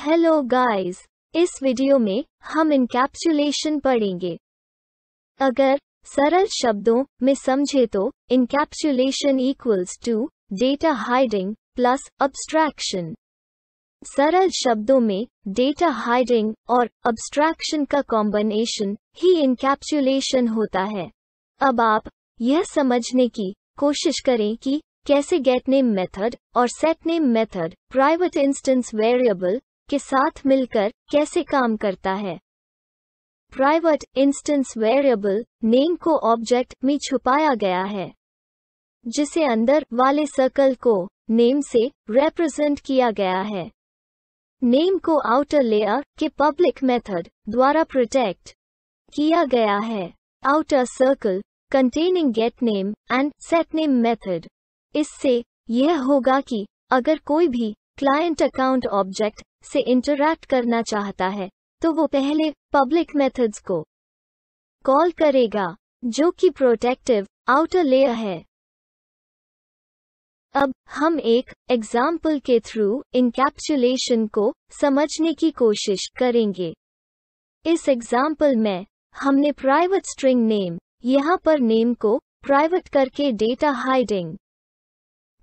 hello guys इस video में हम इनकैप्सुलेशन पढ़ेंगे अगर सरल शब्दों में समझे तो encapsulation equals to data hiding plus abstraction सरल शब्दों में डेटा हाइडिंग और अब्स्ट्रैक्शन का कॉम्बिनेशन ही इनकैप्सुलेशन होता है अब आप यह समझने की कोशिश करें कि कैसे गेट नेम मेथड और set name method private instance variable के साथ मिलकर कैसे काम करता है प्राइवेट इंस्टेंस वेरिएबल नेम को ऑब्जेक्ट में छुपाया गया है जिसे अंदर वाले सर्कल को नेम से रिप्रेजेंट किया गया है नेम को आउटर लेयर के पब्लिक मेथड द्वारा प्रोटेक्ट किया गया है outer circle containing get name and set name method इससे यह होगा कि अगर कोई भी क्लाइंट अकाउंट ऑब्जेक्ट से इंटरैक्ट करना चाहता है तो वो पहले पब्लिक मेथड्स को कॉल करेगा जो कि प्रोटेक्टिव आउटर लेयर है अब हम एक एग्जाम्पल के थ्रू इनकैप्सुलेशन को समझने की कोशिश करेंगे इस एग्जाम्पल में हमने प्राइवेट स्ट्रिंग नेम यहाँ पर नेम को प्राइवेट करके डेटा हाइडिंग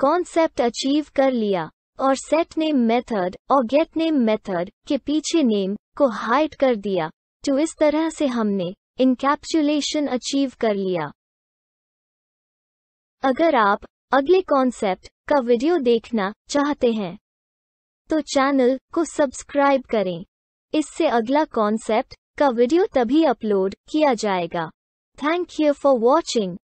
कॉन्सेप्ट अचीव कर लिया और सेट नेम मेथड और गेट नेम मेथड के पीछे नेम को हाइड कर दिया तो इस तरह से हमने इनकैप्सुलेशन अचीव कर लिया अगर आप अगले कॉन्सेप्ट का वीडियो देखना चाहते हैं तो चैनल को सब्सक्राइब करें इससे अगला कॉन्सेप्ट का वीडियो तभी अपलोड किया जाएगा थैंक यू फॉर वॉचिंग